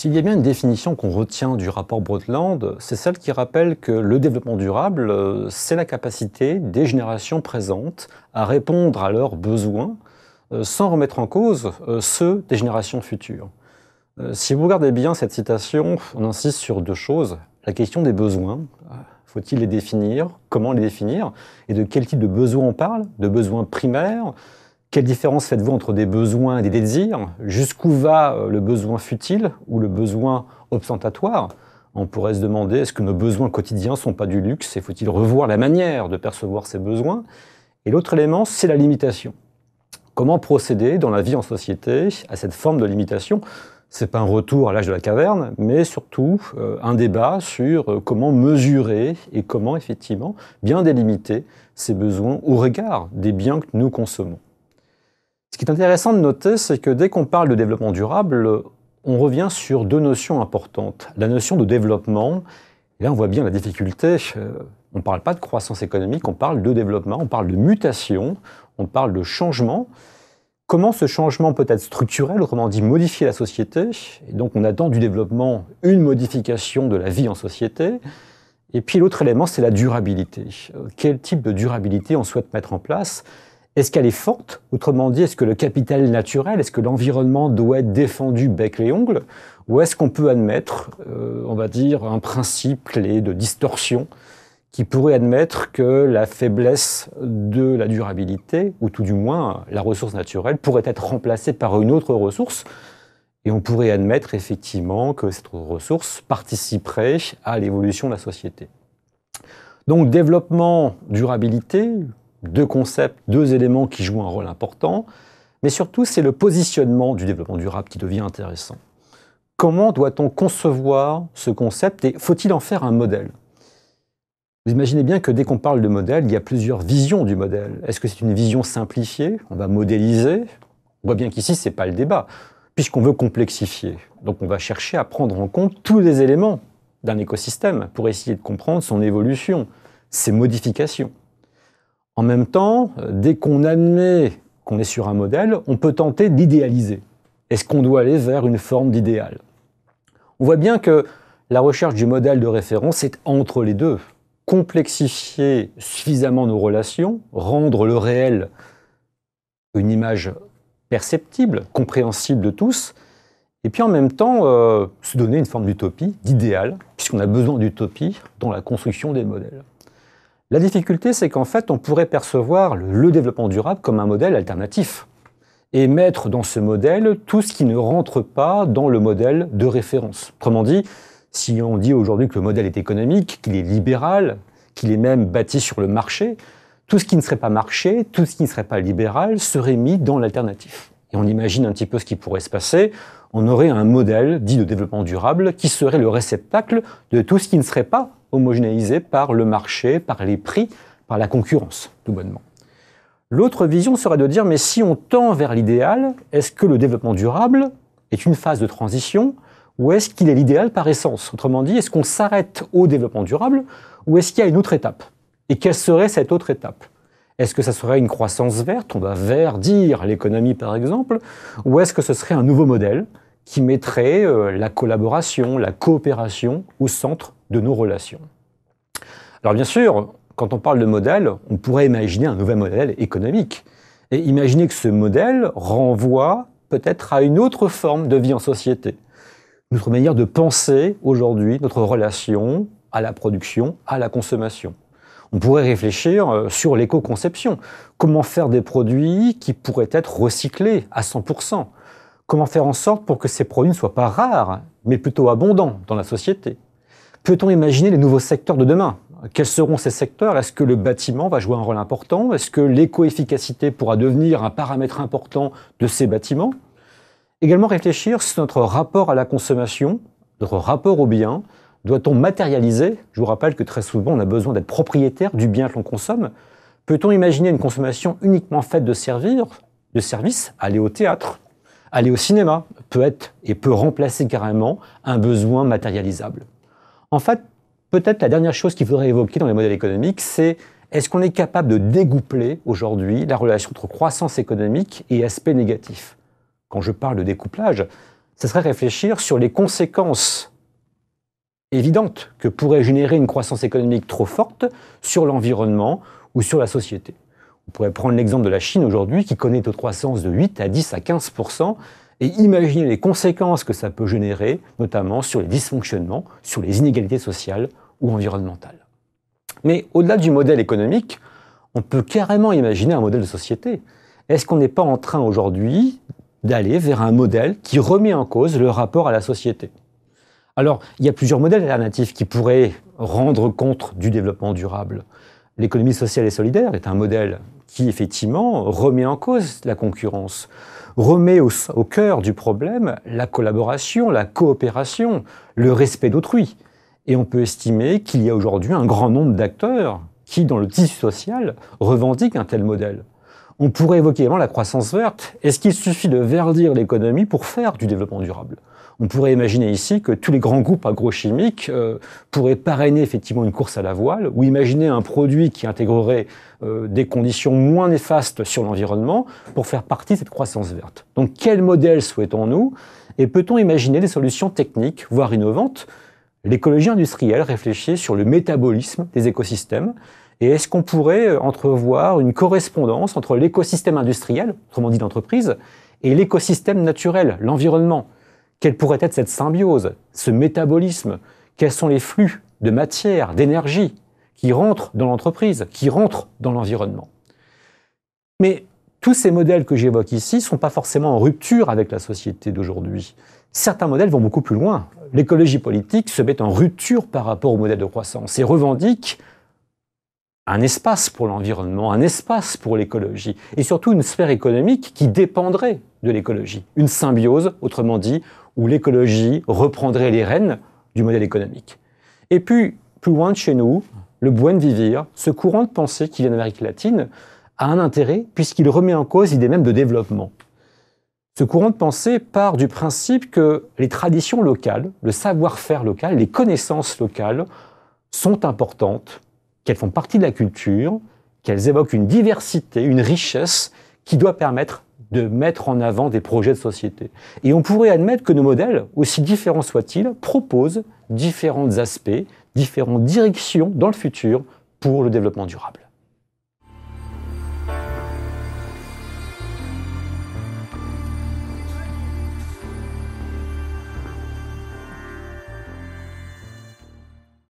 S'il y a bien une définition qu'on retient du rapport Brundtland, c'est celle qui rappelle que le développement durable, euh, c'est la capacité des générations présentes à répondre à leurs besoins euh, sans remettre en cause euh, ceux des générations futures. Si vous regardez bien cette citation, on insiste sur deux choses. La question des besoins, faut-il les définir Comment les définir Et de quel type de besoins on parle De besoins primaires quelle différence faites-vous entre des besoins et des désirs Jusqu'où va euh, le besoin futile ou le besoin obstentatoire On pourrait se demander, est-ce que nos besoins quotidiens ne sont pas du luxe et faut-il revoir la manière de percevoir ces besoins Et l'autre élément, c'est la limitation. Comment procéder dans la vie en société à cette forme de limitation c'est pas un retour à l'âge de la caverne, mais surtout euh, un débat sur euh, comment mesurer et comment effectivement bien délimiter ces besoins au regard des biens que nous consommons. Ce qui est intéressant de noter, c'est que dès qu'on parle de développement durable, on revient sur deux notions importantes. La notion de développement, et là on voit bien la difficulté, euh, on ne parle pas de croissance économique, on parle de développement, on parle de mutation, on parle de changement. Comment ce changement peut être structurel, autrement dit modifier la société Et donc on attend du développement une modification de la vie en société. Et puis l'autre élément, c'est la durabilité. Euh, quel type de durabilité on souhaite mettre en place est-ce qu'elle est forte Autrement dit, est-ce que le capital naturel, est-ce que l'environnement doit être défendu bec et ongles Ou est-ce qu'on peut admettre, euh, on va dire, un principe clé de distorsion qui pourrait admettre que la faiblesse de la durabilité, ou tout du moins la ressource naturelle, pourrait être remplacée par une autre ressource et on pourrait admettre effectivement que cette ressource participerait à l'évolution de la société. Donc développement, durabilité, deux concepts, deux éléments qui jouent un rôle important, mais surtout c'est le positionnement du développement durable qui devient intéressant. Comment doit-on concevoir ce concept et faut-il en faire un modèle Vous imaginez bien que dès qu'on parle de modèle, il y a plusieurs visions du modèle. Est-ce que c'est une vision simplifiée On va modéliser On voit bien qu'ici, ce n'est pas le débat, puisqu'on veut complexifier. Donc on va chercher à prendre en compte tous les éléments d'un écosystème pour essayer de comprendre son évolution, ses modifications. En même temps, euh, dès qu'on admet qu'on est sur un modèle, on peut tenter d'idéaliser. Est-ce qu'on doit aller vers une forme d'idéal On voit bien que la recherche du modèle de référence est entre les deux. Complexifier suffisamment nos relations, rendre le réel une image perceptible, compréhensible de tous, et puis en même temps euh, se donner une forme d'utopie, d'idéal, puisqu'on a besoin d'utopie dans la construction des modèles. La difficulté, c'est qu'en fait, on pourrait percevoir le développement durable comme un modèle alternatif et mettre dans ce modèle tout ce qui ne rentre pas dans le modèle de référence. Autrement dit, si on dit aujourd'hui que le modèle est économique, qu'il est libéral, qu'il est même bâti sur le marché, tout ce qui ne serait pas marché, tout ce qui ne serait pas libéral serait mis dans l'alternatif. Et on imagine un petit peu ce qui pourrait se passer. On aurait un modèle dit de développement durable qui serait le réceptacle de tout ce qui ne serait pas homogénéisé par le marché, par les prix, par la concurrence, tout bonnement. L'autre vision serait de dire, mais si on tend vers l'idéal, est-ce que le développement durable est une phase de transition ou est-ce qu'il est l'idéal par essence Autrement dit, est-ce qu'on s'arrête au développement durable ou est-ce qu'il y a une autre étape Et quelle serait cette autre étape Est-ce que ça serait une croissance verte On va verdir l'économie par exemple Ou est-ce que ce serait un nouveau modèle qui mettrait euh, la collaboration, la coopération au centre de nos relations. Alors bien sûr, quand on parle de modèle, on pourrait imaginer un nouvel modèle économique et imaginer que ce modèle renvoie peut-être à une autre forme de vie en société, notre manière de penser aujourd'hui notre relation à la production, à la consommation. On pourrait réfléchir euh, sur l'éco-conception, comment faire des produits qui pourraient être recyclés à 100%, Comment faire en sorte pour que ces produits ne soient pas rares, mais plutôt abondants dans la société Peut-on imaginer les nouveaux secteurs de demain Quels seront ces secteurs Est-ce que le bâtiment va jouer un rôle important Est-ce que l'éco-efficacité pourra devenir un paramètre important de ces bâtiments Également réfléchir sur notre rapport à la consommation, notre rapport au bien. Doit-on matérialiser Je vous rappelle que très souvent, on a besoin d'être propriétaire du bien que l'on consomme. Peut-on imaginer une consommation uniquement faite de servir, de services Aller au théâtre, aller au cinéma peut être et peut remplacer carrément un besoin matérialisable. En fait, peut-être la dernière chose qu'il faudrait évoquer dans les modèles économiques, c'est est-ce qu'on est capable de découpler aujourd'hui la relation entre croissance économique et aspect négatif Quand je parle de découplage, ce serait réfléchir sur les conséquences évidentes que pourrait générer une croissance économique trop forte sur l'environnement ou sur la société. On pourrait prendre l'exemple de la Chine aujourd'hui qui connaît une croissance de 8 à 10 à 15 et imaginer les conséquences que ça peut générer, notamment sur les dysfonctionnements, sur les inégalités sociales ou environnementales. Mais au-delà du modèle économique, on peut carrément imaginer un modèle de société. Est-ce qu'on n'est pas en train aujourd'hui d'aller vers un modèle qui remet en cause le rapport à la société Alors, il y a plusieurs modèles alternatifs qui pourraient rendre compte du développement durable l'économie sociale et solidaire est un modèle qui, effectivement, remet en cause la concurrence, remet au, cœur du problème la collaboration, la coopération, le respect d'autrui. Et on peut estimer qu'il y a aujourd'hui un grand nombre d'acteurs qui, dans le tissu social, revendiquent un tel modèle. On pourrait évoquer également la croissance verte. Est-ce qu'il suffit de verdir l'économie pour faire du développement durable on pourrait imaginer ici que tous les grands groupes agrochimiques euh, pourraient parrainer effectivement une course à la voile ou imaginer un produit qui intégrerait euh, des conditions moins néfastes sur l'environnement pour faire partie de cette croissance verte. Donc quel modèle souhaitons-nous Et peut-on imaginer des solutions techniques, voire innovantes L'écologie industrielle réfléchit sur le métabolisme des écosystèmes et est-ce qu'on pourrait euh, entrevoir une correspondance entre l'écosystème industriel, autrement dit l'entreprise, et l'écosystème naturel, l'environnement quelle pourrait être cette symbiose, ce métabolisme Quels sont les flux de matière, d'énergie qui rentrent dans l'entreprise, qui rentrent dans l'environnement Mais tous ces modèles que j'évoque ici ne sont pas forcément en rupture avec la société d'aujourd'hui. Certains modèles vont beaucoup plus loin. L'écologie politique se met en rupture par rapport au modèle de croissance et revendique un espace pour l'environnement, un espace pour l'écologie, et surtout une sphère économique qui dépendrait de l'écologie. Une symbiose, autrement dit, où l'écologie reprendrait les rênes du modèle économique. Et puis, plus loin de chez nous, le buen vivir, ce courant de pensée qui vient d'Amérique latine, a un intérêt puisqu'il remet en cause l'idée même de développement. Ce courant de pensée part du principe que les traditions locales, le savoir-faire local, les connaissances locales sont importantes, qu'elles font partie de la culture, qu'elles évoquent une diversité, une richesse qui doit permettre de mettre en avant des projets de société. Et on pourrait admettre que nos modèles, aussi différents soient-ils, proposent différents aspects, différentes directions dans le futur pour le développement durable.